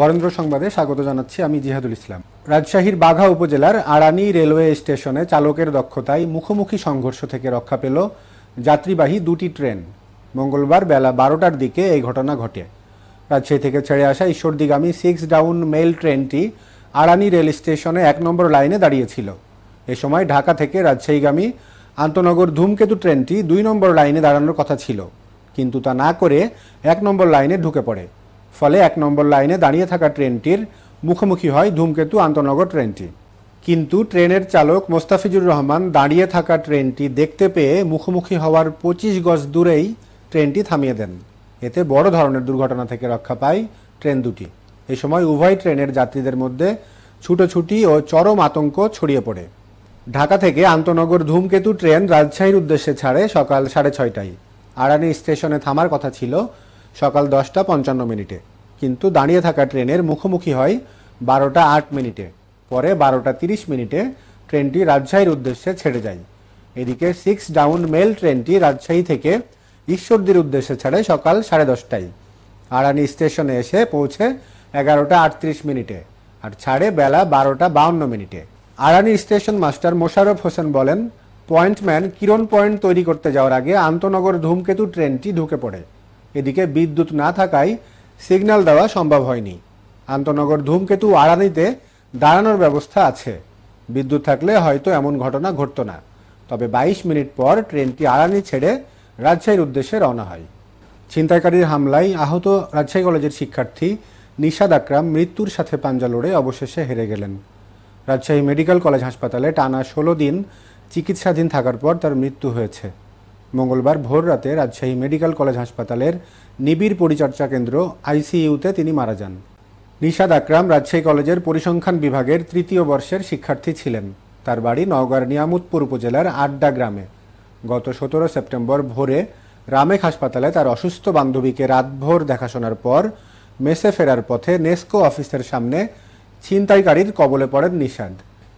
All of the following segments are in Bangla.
বরেন্দ্র সংবাদে স্বাগত জানাচ্ছি আমি জিহাদুল ইসলাম রাজশাহীর বাঘা উপজেলার আড়ানি রেলওয়ে স্টেশনে চালকের দক্ষতায় মুখোমুখি সংঘর্ষ থেকে রক্ষা পেল যাত্রীবাহী দুটি ট্রেন মঙ্গলবার বেলা বারোটার দিকে এই ঘটনা ঘটে রাজশাহী থেকে ছেড়ে আসা ঈশ্বরদিগামী সিক্স ডাউন মেল ট্রেনটি আড়ানি রেল স্টেশনে এক নম্বর লাইনে দাঁড়িয়েছিল এ সময় ঢাকা থেকে রাজশাহীগামী আন্তনগর ধূমকেতু ট্রেনটি দুই নম্বর লাইনে দাঁড়ানোর কথা ছিল কিন্তু তা না করে এক নম্বর লাইনে ঢুকে পড়ে ফলে এক নম্বর লাইনে দাঁড়িয়ে থাকা ট্রেনটির মুখোমুখি হয় ধূমকেতু আন্তনগর ট্রেনটি কিন্তু ট্রেনের চালক মোস্তাফিজুর রহমান দাঁড়িয়ে থাকা ট্রেনটি দেখতে পেয়ে মুখোমুখি হওয়ার পঁচিশ গজ দূরেই ট্রেনটি থামিয়ে দেন এতে বড় ধরনের দুর্ঘটনা থেকে রক্ষা পায় ট্রেন দুটি এ সময় উভয় ট্রেনের যাত্রীদের মধ্যে ছুটোছুটি ও চরম আতঙ্ক ছড়িয়ে পড়ে ঢাকা থেকে আন্তনগর ধূমকেতু ট্রেন রাজশাহীর উদ্দেশ্যে ছাড়ে সকাল সাড়ে ছয়টায় আড়ানি স্টেশনে থামার কথা ছিল সকাল দশটা পঞ্চান্ন মিনিটে কিন্তু দাঁড়িয়ে থাকা ট্রেনের মুখোমুখি হয় বারোটা আট মিনিটে পরে বারোটা তিরিশ মিনিটে ট্রেনটি রাজশাহীর উদ্দেশ্যে ছেড়ে যায় এদিকে সিক্স ডাউন মেল ট্রেনটি রাজশাহী থেকে ঈশ্বরদীর উদ্দেশ্যে ছাড়ে সকাল সাড়ে দশটায় আড়ানি স্টেশনে এসে পৌঁছে এগারোটা আটত্রিশ মিনিটে আর ছাড়ে বেলা বারোটা বাউন্ন মিনিটে আড়ানি স্টেশন মাস্টার মোশারফ হোসেন বলেন পয়েন্টম্যান কিরণ পয়েন্ট তৈরি করতে যাওয়ার আগে আন্তনগর ধূমকেতু ট্রেনটি ঢুকে পড়ে এদিকে বিদ্যুৎ না থাকায় সিগন্যাল দেওয়া সম্ভব হয়নি আন্তনগর ধূমকেতু আড়ানিতে দাঁড়ানোর ব্যবস্থা আছে বিদ্যুৎ থাকলে হয়তো এমন ঘটনা ঘটত না তবে ২২ মিনিট পর ট্রেনটি আড়ানি ছেড়ে রাজশাহীর উদ্দেশ্যে রওনা হয় ছিনতাইকারীর হামলায় আহত রাজশাহী কলেজের শিক্ষার্থী নিশাদ আকরাম মৃত্যুর সাথে পাঞ্জা লড়ে অবশেষে হেরে গেলেন রাজশাহী মেডিকেল কলেজ হাসপাতালে টানা ষোলো দিন চিকিৎসাধীন থাকার পর তার মৃত্যু হয়েছে মঙ্গলবার ভোর রাতে রাজশাহী মেডিকেল কলেজ হাসপাতালের নিবিড় পরিচর্যা কেন্দ্র আইসিইউতে তিনি মারা যান নিশাদ আকরাম রাজশাহী কলেজের পরিসংখ্যান বিভাগের তৃতীয় বর্ষের শিক্ষার্থী ছিলেন তার বাড়ি নওগাঁর নিয়ামতপুর উপজেলার আড্ডা গ্রামে গত সতেরো সেপ্টেম্বর ভোরে রামেক হাসপাতালে তার অসুস্থ বান্ধবীকে রাতভোর দেখাশোনার পর মেসে ফেরার পথে নেস্কো অফিসের সামনে ছিনতাইকারীর কবলে পড়েন নিশাদ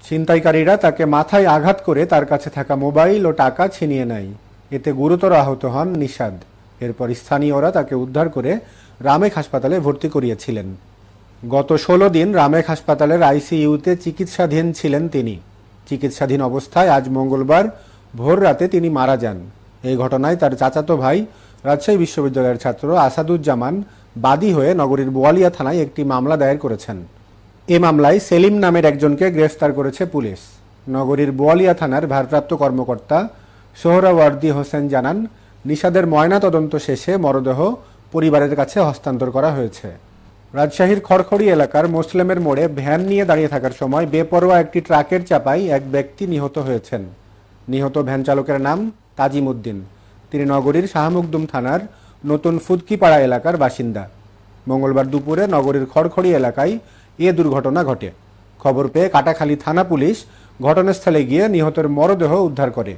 ছিনতাইকারীরা তাকে মাথায় আঘাত করে তার কাছে থাকা মোবাইল ও টাকা ছিনিয়ে নেয় এতে গুরুতর আহত হন নিষাদ এরপর স্থানীয়রা তাকে উদ্ধার করে রামেক হাসপাতালে ভর্তি করিয়েছিলেন গত ষোলো দিন রামেক হাসপাতালের আইসিইউতে চিকিৎসাধীন ছিলেন তিনি চিকিৎসাধীন অবস্থায় আজ মঙ্গলবার ভোর রাতে তিনি মারা যান এই ঘটনায় তার চাচাতো ভাই রাজশাহী বিশ্ববিদ্যালয়ের ছাত্র আসাদুজ্জামান বাদী হয়ে নগরীর বোয়ালিয়া থানায় একটি মামলা দায়ের করেছেন এ মামলায় সেলিম নামের একজনকে গ্রেফতার করেছে পুলিশ নগরীর বোয়ালিয়া থানার ভারপ্রাপ্ত কর্মকর্তা সোহরাওয়ার্দি হোসেন জানান নিষাদের ময়না তদন্ত শেষে মরদেহ পরিবারের কাছে হস্তান্তর করা হয়েছে রাজশাহীর খড়খড়ি এলাকার মুসলিমের মোড়ে ভ্যান নিয়ে দাঁড়িয়ে থাকার সময় বেপরোয়া একটি ট্রাকের চাপায় এক ব্যক্তি নিহত হয়েছেন নিহত ভ্যান চালকের নাম তাজিম উদ্দিন তিনি নগরীর শাহমুকদুম থানার নতুন ফুদকিপাড়া এলাকার বাসিন্দা মঙ্গলবার দুপুরে নগরীর খড়খড়ি এলাকায় এ দুর্ঘটনা ঘটে খবর পেয়ে কাটাখালী থানা পুলিশ ঘটনাস্থলে গিয়ে নিহতের মরদেহ উদ্ধার করে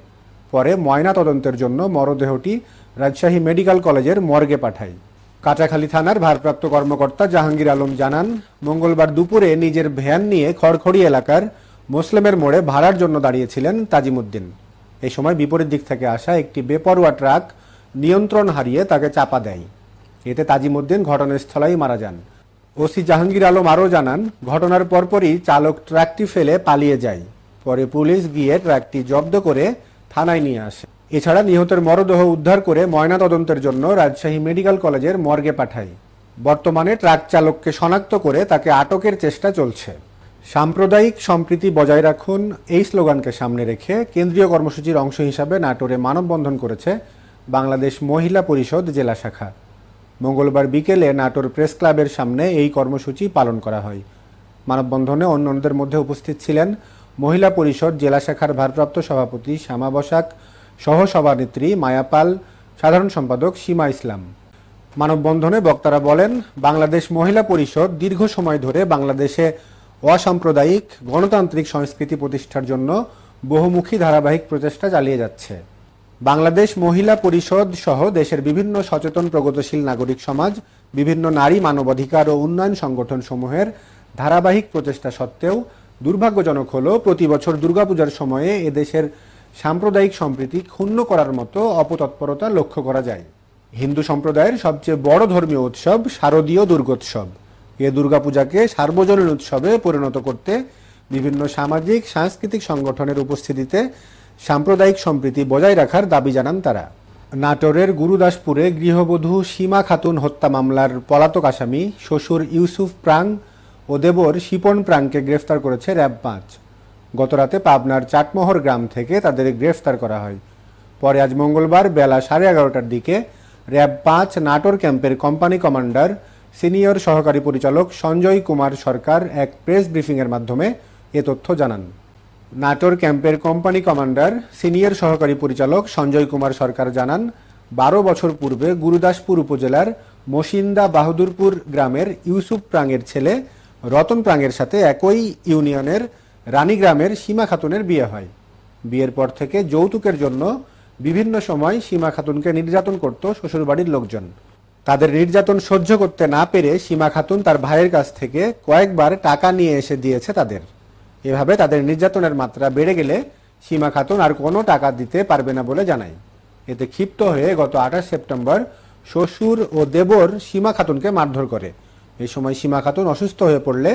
পরে ময়না তদন্তের জন্য মরদেহটি রাজশাহী মেডিকেল কলেজের মর্গে পাঠায় কাটাখালী থানার ভারপ্রাপ্ত কর্মকর্তা জাহাঙ্গীর আলম জানান মঙ্গলবার দুপুরে নিজের ভ্যান নিয়ে খড়খড়ি এলাকার মুসলিমের মোড়ে ভাড়ার জন্য দাঁড়িয়েছিলেন তাজিমুদ্দিন এই সময় বিপরীত দিক থেকে আসা একটি বেপরোয়া ট্রাক নিয়ন্ত্রণ হারিয়ে তাকে চাপা দেয় এতে তাজিমুদ্দিন ঘটনাস্থলেই মারা যান ওসি জাহাঙ্গীর আলম আরও জানান ঘটনার পরপরই চালক ট্রাকটি ফেলে পালিয়ে যায় পরে পুলিশ গিয়ে ট্রাকটি জব্দ করে থানায় নিয়ে আসে এছাড়া নিহতের মরদেহ উদ্ধার করে ময়নাতদন্তের জন্য রাজশাহী মেডিকেল কলেজের মর্গে পাঠায় বর্তমানে ট্রাক চালককে শনাক্ত করে তাকে আটকের চেষ্টা চলছে সাম্প্রদায়িক সম্প্রীতি বজায় রাখুন এই স্লোগানকে সামনে রেখে কেন্দ্রীয় কর্মসূচির অংশ হিসাবে নাটোরে মানববন্ধন করেছে বাংলাদেশ মহিলা পরিষদ জেলা শাখা মঙ্গলবার বিকেলে নাটোর প্রেস ক্লাবের সামনে এই কর্মসূচি পালন করা হয় মানববন্ধনে অন্যদের মধ্যে উপস্থিত ছিলেন মহিলা পরিষদ জেলা শাখার ভারপ্রাপ্ত সভাপতি শ্যামা বসাক সহ সভানেত্রী মায়াপাল সাধারণ সম্পাদক সীমা ইসলাম মানববন্ধনে বক্তারা বলেন বাংলাদেশ মহিলা পরিষদ দীর্ঘ সময় ধরে বাংলাদেশে অসাম্প্রদায়িক গণতান্ত্রিক সংস্কৃতি প্রতিষ্ঠার জন্য বহুমুখী ধারাবাহিক প্রচেষ্টা চালিয়ে যাচ্ছে বাংলাদেশ মহিলা পরিষদ সহ দেশের বিভিন্ন সচেতন প্রগতিশীল নাগরিক সমাজ বিভিন্ন নারী মানবাধিকার ও উন্নয়ন সংগঠন সমূহের ধারাবাহিক প্রচেষ্টা সত্ত্বেও দুর্ভাগ্যজনক হলো প্রতি বছর দুর্গাপূজার সময়ে এদেশের সাম্প্রদায়িক সম্প্রীতি ক্ষুণ্ণ করার মতো অপতৎপরতা লক্ষ্য করা যায় হিন্দু সম্প্রদায়ের সবচেয়ে বড় ধর্মীয় উৎসব শারদীয় দুর্গোৎসব এ দুর্গাপূজাকে সার্বজনীন উৎসবে পরিণত করতে বিভিন্ন সামাজিক সাংস্কৃতিক সংগঠনের উপস্থিতিতে সাম্প্রদায়িক সম্প্রীতি বজায় রাখার দাবি জানান তারা নাটোরের গুরুদাসপুরে গৃহবধূ সীমা খাতুন হত্যা মামলার পলাতক আসামি শ্বশুর ইউসুফ প্রাং ও দেবর শিপন প্রাণকে গ্রেফতার করেছে র্যাব পাঁচ গতরাতে পাবনার চাটমোহর গ্রাম থেকে তাদের গ্রেফতার করা হয় পরে আজ মঙ্গলবার বেলা সাড়ে এগারোটার দিকে র্যাব পাঁচ নাটোর ক্যাম্পের কোম্পানি কমান্ডার সিনিয়র সহকারী পরিচালক সঞ্জয় কুমার সরকার এক প্রেস ব্রিফিংয়ের মাধ্যমে এ তথ্য জানান নাটোর ক্যাম্পের কোম্পানি কমান্ডার সিনিয়র সহকারী পরিচালক সঞ্জয় কুমার সরকার জানান বারো বছর পূর্বে গুরুদাসপুর উপজেলার মসিন্দা বাহাদুরপুর গ্রামের ইউসুফ প্রাঙের ছেলে রতন প্রাঙ্গের সাথে একই ইউনিয়নের রানীগ্রামের সীমা খাতুনের বিয়ে হয় বিয়ের পর থেকে যৌতুকের জন্য বিভিন্ন সময় সীমা খাতুনকে নির্যাতন করত শ্বশুরবাড়ির লোকজন তাদের নির্যাতন সহ্য করতে না পেরে সীমা খাতুন তার ভাইয়ের কাছ থেকে কয়েকবার টাকা নিয়ে এসে দিয়েছে তাদের এভাবে তাদের নির্যাতনের মাত্রা বেড়ে গেলে সীমা খাতুন আর কোনো টাকা দিতে পারবে না বলে জানায় এতে ক্ষিপ্ত হয়ে গত আঠাশ সেপ্টেম্বর শ্বশুর ও দেবর সীমা খাতুনকে মারধর করে এ সময় সীমা খাতুন অসুস্থ হয়ে পড়লে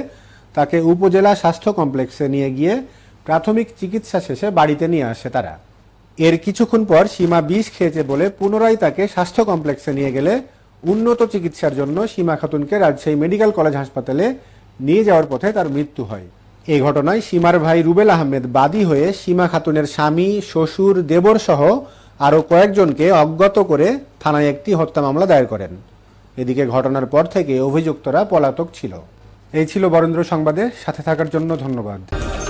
তাকে উপজেলা স্বাস্থ্য কমপ্লেক্সে নিয়ে গিয়ে প্রাথমিক চিকিৎসা শেষে বাড়িতে নিয়ে আসে তারা এর কিছুক্ষণ পর সীমা বিষ খেয়েছে বলে পুনরায় তাকে স্বাস্থ্য কমপ্লেক্সে নিয়ে গেলে উন্নত চিকিৎসার জন্য সীমা খাতুনকে রাজশাহী মেডিকেল কলেজ হাসপাতালে নিয়ে যাওয়ার পথে তার মৃত্যু হয় এই ঘটনায় সীমার ভাই রুবেল আহমেদ বাদী হয়ে সীমা খাতুনের স্বামী শ্বশুর দেবর সহ আরও কয়েকজনকে অজ্ঞাত করে থানায় একটি হত্যা মামলা দায়ের করেন এদিকে ঘটনার পর থেকে অভিযুক্তরা পলাতক ছিল এই ছিল বরেন্দ্র সংবাদে সাথে থাকার জন্য ধন্যবাদ